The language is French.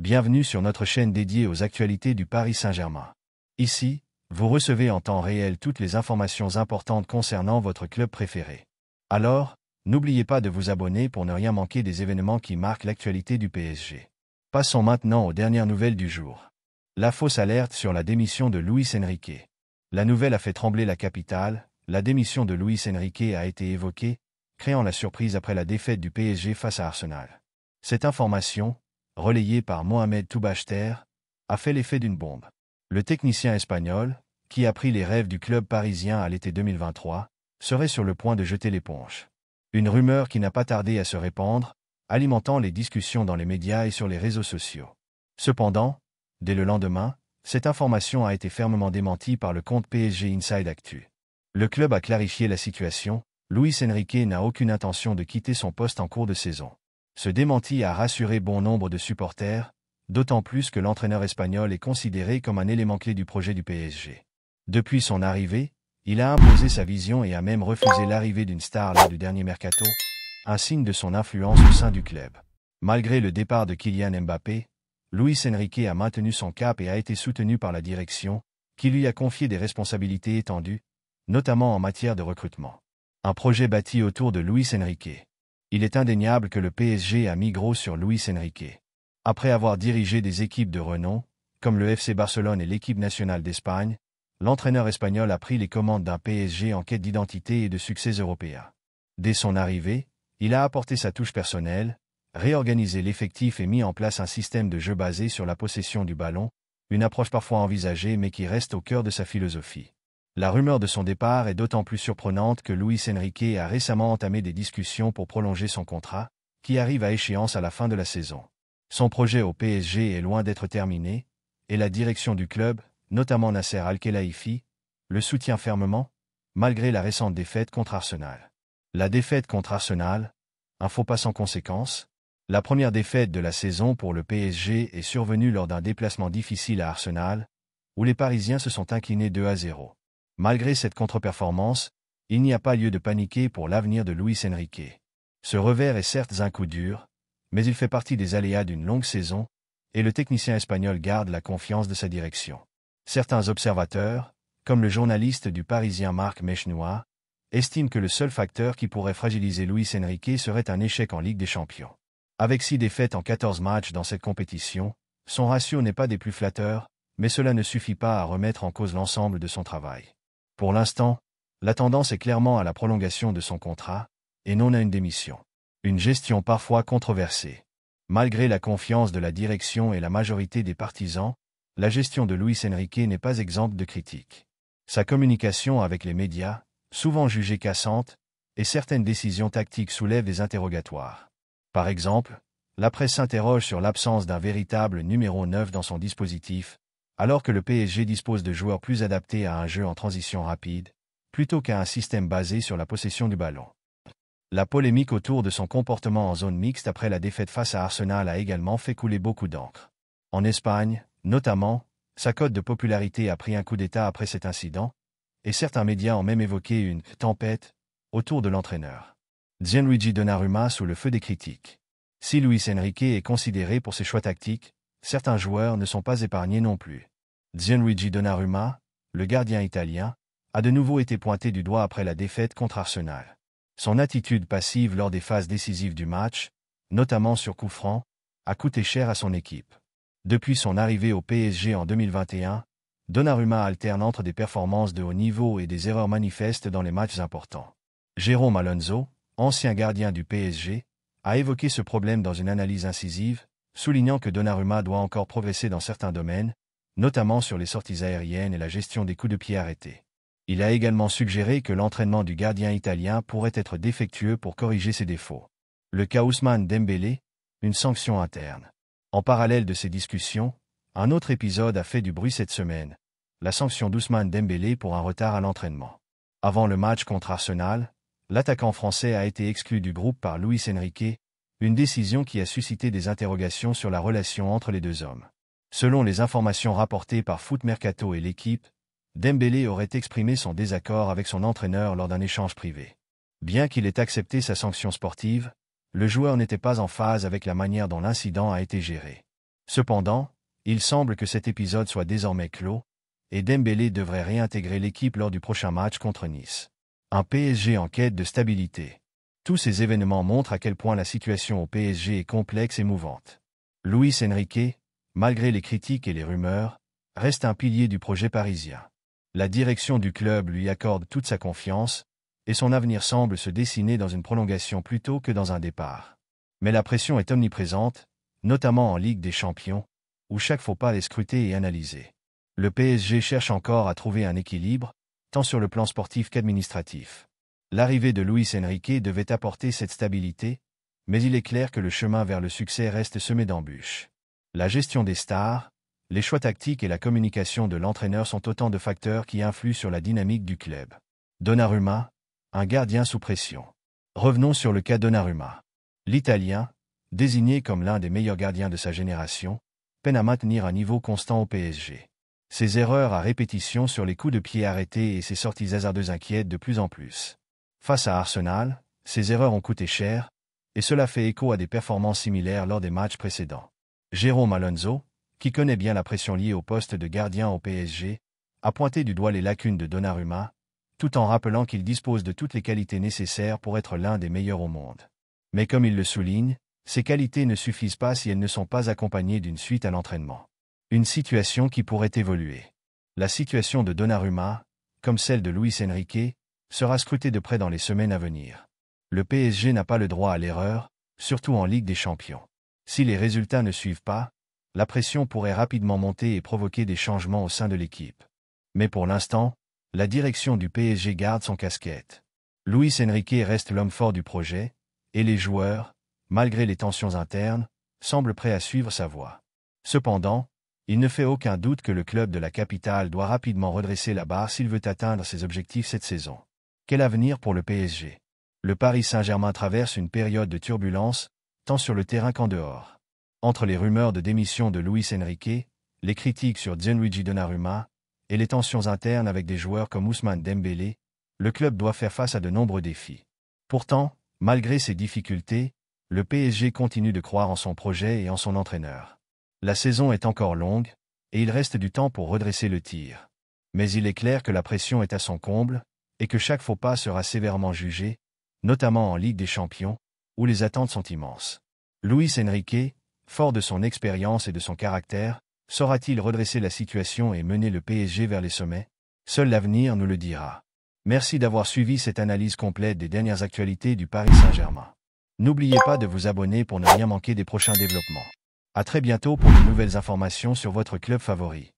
Bienvenue sur notre chaîne dédiée aux actualités du Paris Saint-Germain. Ici, vous recevez en temps réel toutes les informations importantes concernant votre club préféré. Alors, n'oubliez pas de vous abonner pour ne rien manquer des événements qui marquent l'actualité du PSG. Passons maintenant aux dernières nouvelles du jour. La fausse alerte sur la démission de Luis Enrique. La nouvelle a fait trembler la capitale, la démission de Luis Enrique a été évoquée, créant la surprise après la défaite du PSG face à Arsenal. Cette information, relayé par Mohamed Toubachter, a fait l'effet d'une bombe. Le technicien espagnol, qui a pris les rêves du club parisien à l'été 2023, serait sur le point de jeter l'éponge. Une rumeur qui n'a pas tardé à se répandre, alimentant les discussions dans les médias et sur les réseaux sociaux. Cependant, dès le lendemain, cette information a été fermement démentie par le compte PSG Inside Actu. Le club a clarifié la situation, Luis Enrique n'a aucune intention de quitter son poste en cours de saison ce démenti a rassuré bon nombre de supporters, d'autant plus que l'entraîneur espagnol est considéré comme un élément clé du projet du PSG. Depuis son arrivée, il a imposé sa vision et a même refusé l'arrivée d'une star lors du dernier mercato, un signe de son influence au sein du club. Malgré le départ de Kylian Mbappé, Luis Enrique a maintenu son cap et a été soutenu par la direction, qui lui a confié des responsabilités étendues, notamment en matière de recrutement. Un projet bâti autour de Luis Enrique il est indéniable que le PSG a mis gros sur Luis Enrique. Après avoir dirigé des équipes de renom, comme le FC Barcelone et l'équipe nationale d'Espagne, l'entraîneur espagnol a pris les commandes d'un PSG en quête d'identité et de succès européen. Dès son arrivée, il a apporté sa touche personnelle, réorganisé l'effectif et mis en place un système de jeu basé sur la possession du ballon, une approche parfois envisagée mais qui reste au cœur de sa philosophie. La rumeur de son départ est d'autant plus surprenante que Luis Enrique a récemment entamé des discussions pour prolonger son contrat, qui arrive à échéance à la fin de la saison. Son projet au PSG est loin d'être terminé, et la direction du club, notamment Nasser Al-Khelaifi, le soutient fermement, malgré la récente défaite contre Arsenal. La défaite contre Arsenal, un faux pas sans conséquence, la première défaite de la saison pour le PSG est survenue lors d'un déplacement difficile à Arsenal, où les Parisiens se sont inclinés 2 à 0. Malgré cette contre-performance, il n'y a pas lieu de paniquer pour l'avenir de Luis Enrique. Ce revers est certes un coup dur, mais il fait partie des aléas d'une longue saison, et le technicien espagnol garde la confiance de sa direction. Certains observateurs, comme le journaliste du Parisien Marc Mechnois, estiment que le seul facteur qui pourrait fragiliser Luis Enrique serait un échec en Ligue des Champions. Avec six défaites en 14 matchs dans cette compétition, son ratio n'est pas des plus flatteurs, mais cela ne suffit pas à remettre en cause l'ensemble de son travail. Pour l'instant, la tendance est clairement à la prolongation de son contrat, et non à une démission. Une gestion parfois controversée. Malgré la confiance de la direction et la majorité des partisans, la gestion de Luis Enrique n'est pas exempte de critiques. Sa communication avec les médias, souvent jugée cassante, et certaines décisions tactiques soulèvent des interrogatoires. Par exemple, la presse s'interroge sur l'absence d'un véritable numéro 9 dans son dispositif, alors que le PSG dispose de joueurs plus adaptés à un jeu en transition rapide, plutôt qu'à un système basé sur la possession du ballon. La polémique autour de son comportement en zone mixte après la défaite face à Arsenal a également fait couler beaucoup d'encre. En Espagne, notamment, sa cote de popularité a pris un coup d'état après cet incident, et certains médias ont même évoqué une « tempête » autour de l'entraîneur. Gianluigi Donnarumma sous le feu des critiques. Si Luis Enrique est considéré pour ses choix tactiques, certains joueurs ne sont pas épargnés non plus. Gianluigi Donnarumma, le gardien italien, a de nouveau été pointé du doigt après la défaite contre Arsenal. Son attitude passive lors des phases décisives du match, notamment sur coup franc, a coûté cher à son équipe. Depuis son arrivée au PSG en 2021, Donnarumma alterne entre des performances de haut niveau et des erreurs manifestes dans les matchs importants. Jérôme Alonso, ancien gardien du PSG, a évoqué ce problème dans une analyse incisive, soulignant que Donnarumma doit encore progresser dans certains domaines, notamment sur les sorties aériennes et la gestion des coups de pied arrêtés. Il a également suggéré que l'entraînement du gardien italien pourrait être défectueux pour corriger ses défauts. Le cas Ousmane Dembélé, une sanction interne. En parallèle de ces discussions, un autre épisode a fait du bruit cette semaine, la sanction d'Ousmane Dembélé pour un retard à l'entraînement. Avant le match contre Arsenal, l'attaquant français a été exclu du groupe par Luis Enrique, une décision qui a suscité des interrogations sur la relation entre les deux hommes. Selon les informations rapportées par Foot Mercato et l'équipe, Dembélé aurait exprimé son désaccord avec son entraîneur lors d'un échange privé. Bien qu'il ait accepté sa sanction sportive, le joueur n'était pas en phase avec la manière dont l'incident a été géré. Cependant, il semble que cet épisode soit désormais clos, et Dembélé devrait réintégrer l'équipe lors du prochain match contre Nice. Un PSG en quête de stabilité. Tous ces événements montrent à quel point la situation au PSG est complexe et mouvante. Luis Enrique, malgré les critiques et les rumeurs, reste un pilier du projet parisien. La direction du club lui accorde toute sa confiance, et son avenir semble se dessiner dans une prolongation plutôt que dans un départ. Mais la pression est omniprésente, notamment en Ligue des Champions, où chaque faux pas est scruté et analysé. Le PSG cherche encore à trouver un équilibre, tant sur le plan sportif qu'administratif. L'arrivée de Luis Enrique devait apporter cette stabilité, mais il est clair que le chemin vers le succès reste semé d'embûches. La gestion des stars, les choix tactiques et la communication de l'entraîneur sont autant de facteurs qui influent sur la dynamique du club. Donnarumma, un gardien sous pression. Revenons sur le cas Donnarumma. L'Italien, désigné comme l'un des meilleurs gardiens de sa génération, peine à maintenir un niveau constant au PSG. Ses erreurs à répétition sur les coups de pied arrêtés et ses sorties hasardeuses inquiètent de plus en plus. Face à Arsenal, ses erreurs ont coûté cher, et cela fait écho à des performances similaires lors des matchs précédents. Jérôme Alonso, qui connaît bien la pression liée au poste de gardien au PSG, a pointé du doigt les lacunes de Donnarumma, tout en rappelant qu'il dispose de toutes les qualités nécessaires pour être l'un des meilleurs au monde. Mais comme il le souligne, ces qualités ne suffisent pas si elles ne sont pas accompagnées d'une suite à l'entraînement. Une situation qui pourrait évoluer. La situation de Donnarumma, comme celle de Luis Enrique, sera scrutée de près dans les semaines à venir. Le PSG n'a pas le droit à l'erreur, surtout en Ligue des Champions. Si les résultats ne suivent pas, la pression pourrait rapidement monter et provoquer des changements au sein de l'équipe. Mais pour l'instant, la direction du PSG garde son casquette. Luis Enrique reste l'homme fort du projet, et les joueurs, malgré les tensions internes, semblent prêts à suivre sa voie. Cependant, il ne fait aucun doute que le club de la capitale doit rapidement redresser la barre s'il veut atteindre ses objectifs cette saison. Quel avenir pour le PSG Le Paris Saint-Germain traverse une période de turbulence, tant sur le terrain qu'en dehors. Entre les rumeurs de démission de Luis Enrique, les critiques sur Gianluigi Donnarumma et les tensions internes avec des joueurs comme Ousmane Dembélé, le club doit faire face à de nombreux défis. Pourtant, malgré ces difficultés, le PSG continue de croire en son projet et en son entraîneur. La saison est encore longue, et il reste du temps pour redresser le tir. Mais il est clair que la pression est à son comble, et que chaque faux pas sera sévèrement jugé, notamment en Ligue des Champions, où les attentes sont immenses. Luis Enrique, fort de son expérience et de son caractère, saura-t-il redresser la situation et mener le PSG vers les sommets Seul l'avenir nous le dira. Merci d'avoir suivi cette analyse complète des dernières actualités du Paris Saint-Germain. N'oubliez pas de vous abonner pour ne rien manquer des prochains développements. À très bientôt pour de nouvelles informations sur votre club favori.